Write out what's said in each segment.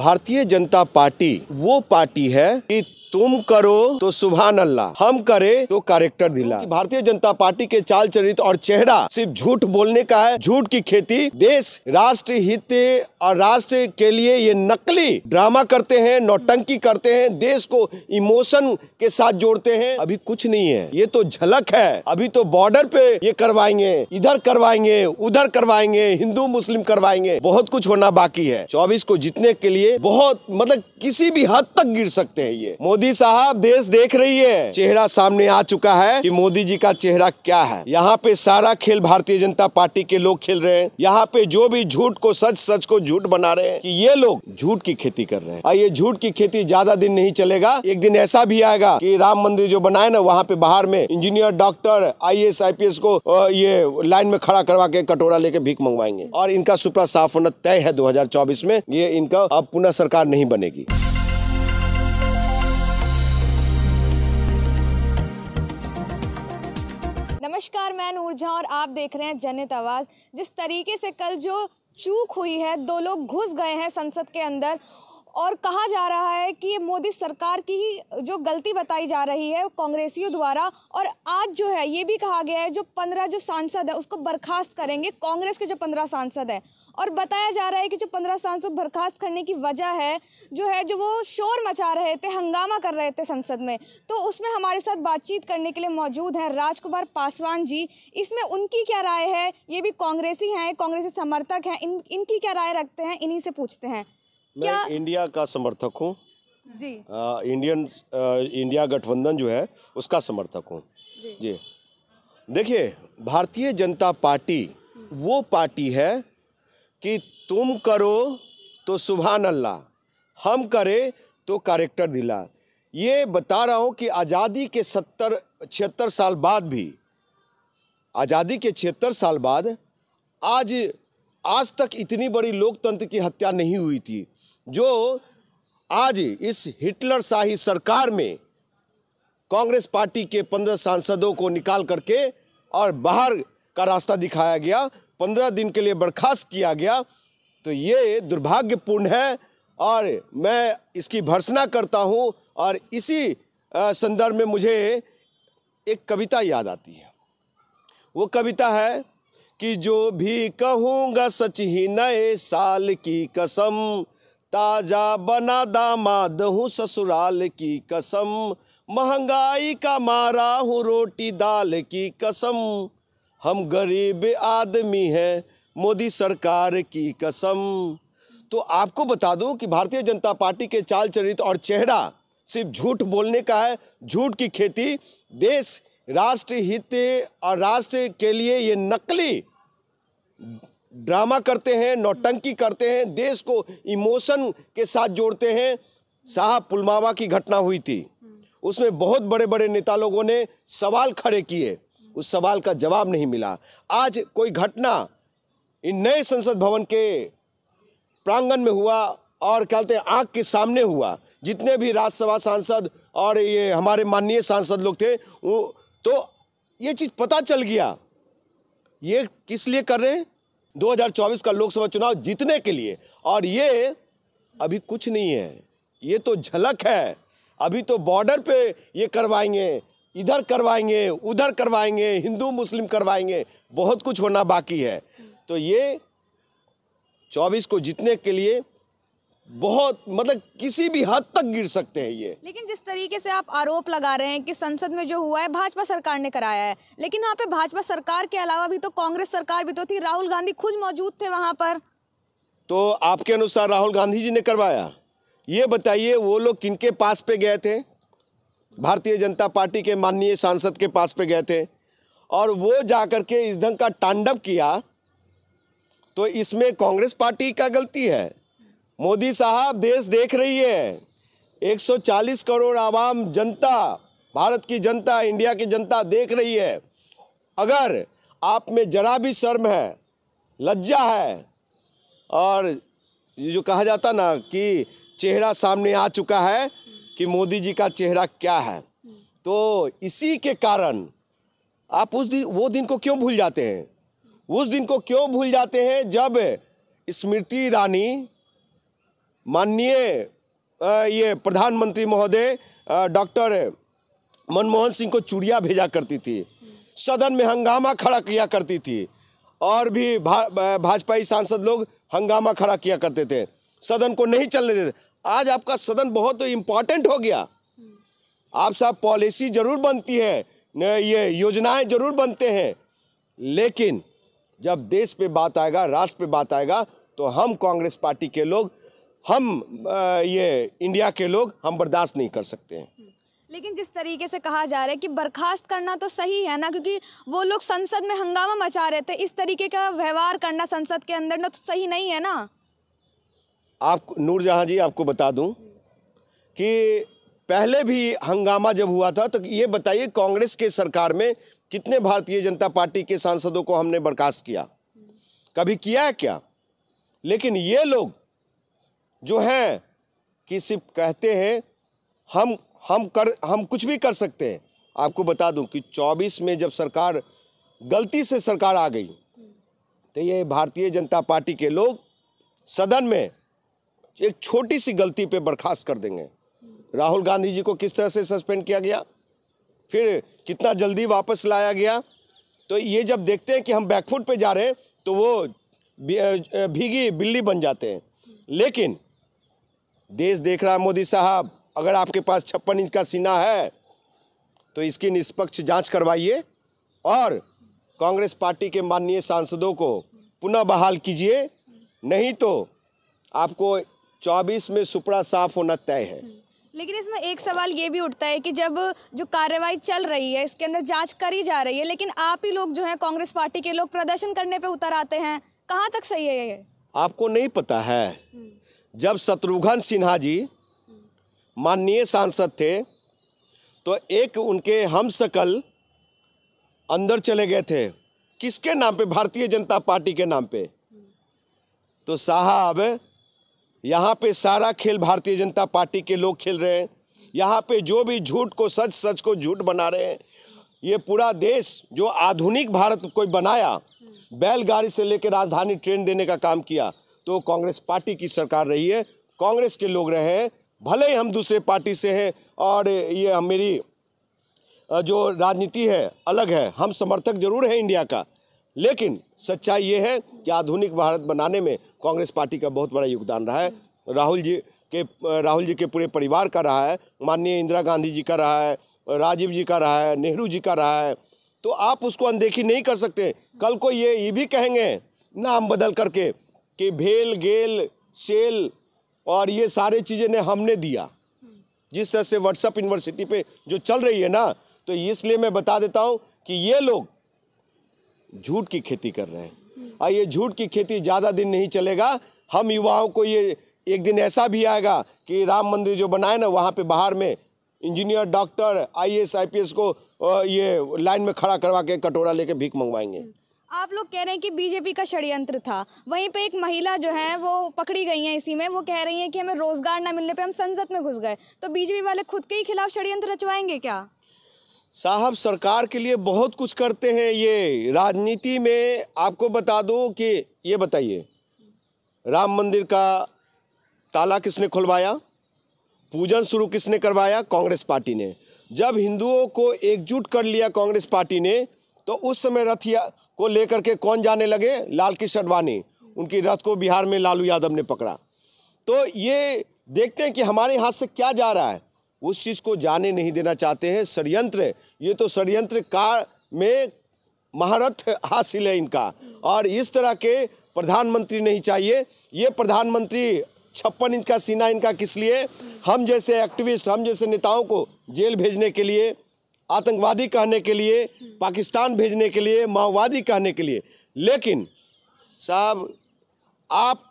भारतीय जनता पार्टी वो पार्टी है कि तुम करो तो सुबहान अल्लाह हम करे तो कैरेक्टर दिला भारतीय जनता पार्टी के चाल चरित्र और चेहरा सिर्फ झूठ बोलने का है झूठ की खेती देश राष्ट्र हित और राष्ट्र के लिए ये नकली ड्रामा करते हैं नौटंकी करते हैं देश को इमोशन के साथ जोड़ते हैं अभी कुछ नहीं है ये तो झलक है अभी तो बॉर्डर पे ये करवाएंगे इधर करवाएंगे उधर करवाएंगे हिंदू मुस्लिम करवाएंगे बहुत कुछ होना बाकी है चौबीस को जीतने के लिए बहुत मतलब किसी भी हद तक गिर सकते हैं ये मोदी साहब देश देख रही है चेहरा सामने आ चुका है कि मोदी जी का चेहरा क्या है यहाँ पे सारा खेल भारतीय जनता पार्टी के लोग खेल रहे हैं यहाँ पे जो भी झूठ को सच सच को झूठ बना रहे हैं कि ये लोग झूठ की खेती कर रहे हैं और ये झूठ की खेती ज्यादा दिन नहीं चलेगा एक दिन ऐसा भी आएगा की राम मंदिर जो बनाए ना वहाँ पे बाहर में इंजीनियर डॉक्टर आई एस को ये लाइन में खड़ा करवा के कटोरा लेके भीख मंगवाएंगे और इनका सुपड़ा साफ होना तय है दो में ये इनका अब पुनः सरकार नहीं बनेगी ऊर्जा और आप देख रहे हैं जनित आवाज़ जिस तरीके से कल जो चूक हुई है दो लोग घुस गए हैं संसद के अंदर और कहा जा रहा है कि ये मोदी सरकार की ही जो गलती बताई जा रही है कांग्रेसियों द्वारा और आज जो है ये भी कहा गया है जो पंद्रह जो सांसद है उसको बर्खास्त करेंगे कांग्रेस के जो पंद्रह सांसद हैं और बताया जा रहा है कि जो पंद्रह सांसद बर्खास्त करने की वजह है जो है जो वो शोर मचा रहे थे हंगामा कर रहे थे संसद में तो उसमें हमारे साथ बातचीत करने के लिए मौजूद हैं राजकुमार पासवान जी इसमें उनकी क्या राय है ये भी कांग्रेसी हैं कांग्रेसी समर्थक हैं इन इनकी क्या राय रखते हैं इन्हीं से पूछते हैं मैं इंडिया का समर्थक हूँ जी आ, इंडियन आ, इंडिया गठबंधन जो है उसका समर्थक हूँ जी, जी। देखिए भारतीय जनता पार्टी वो पार्टी है कि तुम करो तो सुभान अल्लाह हम करें तो कैरेक्टर दिला ये बता रहा हूँ कि आज़ादी के सत्तर छिहत्तर साल बाद भी आज़ादी के छिहत्तर साल बाद आज आज तक इतनी बड़ी लोकतंत्र की हत्या नहीं हुई थी जो आज इस हिटलर शाही सरकार में कांग्रेस पार्टी के पंद्रह सांसदों को निकाल करके और बाहर का रास्ता दिखाया गया पंद्रह दिन के लिए बर्खास्त किया गया तो ये दुर्भाग्यपूर्ण है और मैं इसकी भर्सना करता हूँ और इसी संदर्भ में मुझे एक कविता याद आती है वो कविता है कि जो भी कहूँगा सच ही नए साल की कसम ताजा बना दामाद हूँ ससुराल की कसम महंगाई का मारा हूँ रोटी दाल की कसम हम गरीब आदमी हैं मोदी सरकार की कसम तो आपको बता दूं कि भारतीय जनता पार्टी के चाल चरित्र और चेहरा सिर्फ झूठ बोलने का है झूठ की खेती देश राष्ट्र हित और राष्ट्र के लिए ये नकली ड्रामा करते हैं नौटंकी करते हैं देश को इमोशन के साथ जोड़ते हैं साहब पुलवामा की घटना हुई थी उसमें बहुत बड़े बड़े नेता लोगों ने सवाल खड़े किए उस सवाल का जवाब नहीं मिला आज कोई घटना इन नए संसद भवन के प्रांगण में हुआ और कहते हैं आँख के सामने हुआ जितने भी राज्यसभा सांसद और ये हमारे माननीय सांसद लोग थे वो तो ये चीज़ पता चल गया ये किस लिए कर रहे हैं 2024 का लोकसभा चुनाव जीतने के लिए और ये अभी कुछ नहीं है ये तो झलक है अभी तो बॉर्डर पे ये करवाएंगे इधर करवाएंगे उधर करवाएंगे हिंदू मुस्लिम करवाएंगे बहुत कुछ होना बाकी है तो ये 24 को जीतने के लिए बहुत मतलब किसी भी हद तक गिर सकते हैं ये लेकिन जिस तरीके से आप आरोप लगा रहे हैं कि संसद में जो हुआ है भाजपा सरकार ने कराया है लेकिन वहाँ पे भाजपा सरकार के अलावा भी तो कांग्रेस सरकार भी तो थी राहुल गांधी खुद मौजूद थे वहाँ पर तो आपके अनुसार राहुल गांधी जी ने करवाया ये बताइए वो लोग किनके पास पे गए थे भारतीय जनता पार्टी के माननीय सांसद के पास पे गए थे और वो जा के इस ढंग का तांडव किया तो इसमें कांग्रेस पार्टी का गलती है मोदी साहब देश देख रही है 140 करोड़ आवाम जनता भारत की जनता इंडिया की जनता देख रही है अगर आप में जरा भी शर्म है लज्जा है और ये जो कहा जाता ना कि चेहरा सामने आ चुका है कि मोदी जी का चेहरा क्या है तो इसी के कारण आप उस दिन वो दिन को क्यों भूल जाते हैं उस दिन को क्यों भूल जाते हैं जब स्मृति ईरानी माननीय ये प्रधानमंत्री महोदय डॉक्टर मनमोहन सिंह को चूड़िया भेजा करती थी सदन में हंगामा खड़ा किया करती थी और भी भा, भाजपाई सांसद लोग हंगामा खड़ा किया करते थे सदन को नहीं चलने देते आज आपका सदन बहुत इम्पॉर्टेंट हो गया आप सब पॉलिसी जरूर बनती है ये योजनाएं जरूर बनते हैं लेकिन जब देश पे बात आएगा राष्ट्र पे बात आएगा तो हम कांग्रेस पार्टी के लोग हम ये इंडिया के लोग हम बर्दाश्त नहीं कर सकते हैं लेकिन जिस तरीके से कहा जा रहा है कि बर्खास्त करना तो सही है ना क्योंकि वो लोग संसद में हंगामा मचा रहे थे इस तरीके का व्यवहार करना संसद के अंदर ना तो सही नहीं है ना आप जहाँ जी आपको बता दूं कि पहले भी हंगामा जब हुआ था तो ये बताइए कांग्रेस के सरकार में कितने भारतीय जनता पार्टी के सांसदों को हमने बर्खास्त किया कभी किया है क्या लेकिन ये लोग जो हैं कि सिर्फ कहते हैं हम हम कर हम कुछ भी कर सकते हैं आपको बता दूं कि 24 में जब सरकार गलती से सरकार आ गई तो ये भारतीय जनता पार्टी के लोग सदन में एक छोटी सी गलती पे बर्खास्त कर देंगे राहुल गांधी जी को किस तरह से सस्पेंड किया गया फिर कितना जल्दी वापस लाया गया तो ये जब देखते हैं कि हम बैकफुट पे जा रहे हैं तो वो भीगी बिल्ली बन जाते हैं लेकिन देश देख रहा है मोदी साहब अगर आपके पास छप्पन इंच का सीना है तो इसकी निष्पक्ष जांच करवाइए और कांग्रेस पार्टी के माननीय सांसदों को पुनः बहाल कीजिए नहीं तो आपको 24 में सुपड़ा साफ होना तय है लेकिन इसमें एक सवाल ये भी उठता है कि जब जो कार्रवाई चल रही है इसके अंदर जांच करी जा रही है लेकिन आप ही लोग जो हैं कांग्रेस पार्टी के लोग प्रदर्शन करने पे उतर आते हैं कहाँ तक सही है ये आपको नहीं पता है जब शत्रुघ्न सिन्हा जी माननीय सांसद थे तो एक उनके हम शकल अंदर चले गए थे किसके नाम पे भारतीय जनता पार्टी के नाम पे तो साहब यहाँ पे सारा खेल भारतीय जनता पार्टी के लोग खेल रहे हैं यहाँ पे जो भी झूठ को सच सच को झूठ बना रहे हैं ये पूरा देश जो आधुनिक भारत कोई बनाया बैलगाड़ी से लेकर राजधानी ट्रेन देने का काम किया तो कांग्रेस पार्टी की सरकार रही है कांग्रेस के लोग रहे हैं भले ही हम दूसरे पार्टी से हैं और ये मेरी जो राजनीति है अलग है हम समर्थक जरूर हैं इंडिया का लेकिन सच्चाई ये है कि आधुनिक भारत बनाने में कांग्रेस पार्टी का बहुत बड़ा योगदान रहा है राहुल जी के राहुल जी के पूरे परिवार का रहा है माननीय इंदिरा गांधी जी का रहा है राजीव जी का रहा है नेहरू जी का रहा है तो आप उसको अनदेखी नहीं कर सकते कल को ये ये भी कहेंगे नाम बदल करके कि भेल गेल सेल और ये सारे चीज़ें ने हमने दिया जिस तरह से व्हाट्सअप यूनिवर्सिटी पे जो चल रही है ना तो इसलिए मैं बता देता हूँ कि ये लोग झूठ की खेती कर रहे हैं और ये झूठ की खेती ज़्यादा दिन नहीं चलेगा हम युवाओं को ये एक दिन ऐसा भी आएगा कि राम मंदिर जो बनाए ना वहाँ पर बाहर में इंजीनियर डॉक्टर आईएएस आईपीएस को ये लाइन में खड़ा करवा के कटोरा लेके भीख मंगवाएंगे आप लोग कह रहे हैं कि बीजेपी का षडयंत्र था वहीं पे एक महिला जो है वो पकड़ी गई है इसी में वो कह रही है कि हमें रोज़गार ना मिलने पे हम संसद में घुस गए तो बीजेपी वाले खुद के ही खिलाफ षडयंत्र रचवाएंगे क्या साहब सरकार के लिए बहुत कुछ करते हैं ये राजनीति में आपको बता दो कि ये बताइए राम मंदिर का ताला किसने खुलवाया पूजन शुरू किसने करवाया कांग्रेस पार्टी ने जब हिंदुओं को एकजुट कर लिया कांग्रेस पार्टी ने तो उस समय रथ को लेकर के कौन जाने लगे लालकृष्ण अडवाणी उनकी रथ को बिहार में लालू यादव ने पकड़ा तो ये देखते हैं कि हमारे हाथ से क्या जा रहा है उस चीज़ को जाने नहीं देना चाहते हैं षडयंत्र ये तो षडयंत्र कार में महारथ हासिल है इनका और इस तरह के प्रधानमंत्री नहीं चाहिए ये प्रधानमंत्री छप्पन इंच का सीना इनका किस लिए हम जैसे एक्टिविस्ट हम जैसे नेताओं को जेल भेजने के लिए आतंकवादी कहने के लिए पाकिस्तान भेजने के लिए माओवादी कहने के लिए लेकिन साहब आप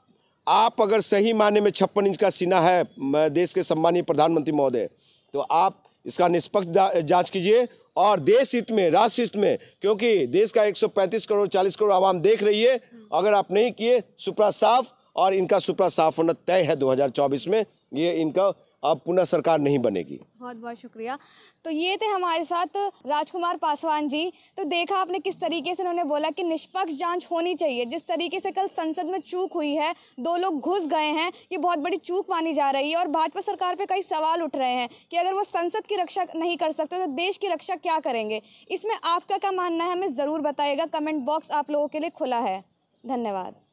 आप अगर सही मायने में छप्पन इंच का सीना है देश के सम्मानीय प्रधानमंत्री महोदय तो आप इसका निष्पक्ष जांच कीजिए और देश हित में राष्ट्र हित में क्योंकि देश का 135 करोड़ 40 करोड़ आवाम देख रही है अगर आप नहीं किए सुपरा साफ और इनका सुपरा साफ होना तय है 2024 में ये इनका अब पुनः सरकार नहीं बनेगी बहुत बहुत शुक्रिया तो ये थे हमारे साथ राजकुमार पासवान जी तो देखा आपने किस तरीके से उन्होंने बोला कि निष्पक्ष जांच होनी चाहिए जिस तरीके से कल संसद में चूक हुई है दो लोग घुस गए हैं ये बहुत बड़ी चूक मानी जा रही है और भाजपा सरकार पे कई सवाल उठ रहे हैं कि अगर वो संसद की रक्षा नहीं कर सकते तो देश की रक्षा क्या करेंगे इसमें आपका क्या मानना है हमें ज़रूर बताइएगा कमेंट बॉक्स आप लोगों के लिए खुला है धन्यवाद